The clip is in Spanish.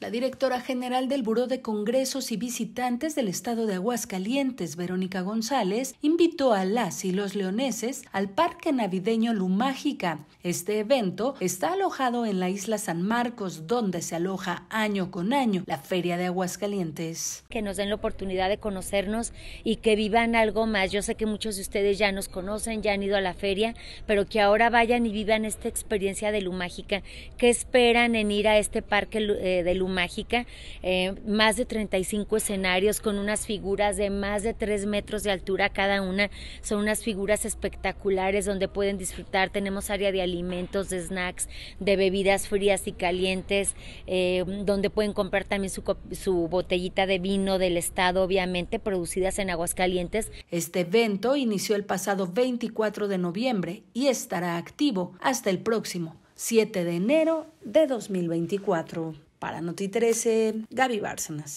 La directora general del Buró de Congresos y Visitantes del Estado de Aguascalientes, Verónica González, invitó a las y los leoneses al Parque Navideño Lumágica. Este evento está alojado en la isla San Marcos, donde se aloja año con año la Feria de Aguascalientes. Que nos den la oportunidad de conocernos y que vivan algo más. Yo sé que muchos de ustedes ya nos conocen, ya han ido a la feria, pero que ahora vayan y vivan esta experiencia de Lumágica. ¿Qué esperan en ir a este Parque eh, de Lumágica? mágica, eh, más de 35 escenarios con unas figuras de más de 3 metros de altura cada una. Son unas figuras espectaculares donde pueden disfrutar. Tenemos área de alimentos, de snacks, de bebidas frías y calientes, eh, donde pueden comprar también su, botellita de vino del estado, obviamente, producidas en Aguascalientes. Este evento inició el pasado 24 de noviembre y estará activo hasta el próximo 7 de enero de 2024. Para Noti 13, Gaby Bárcenas.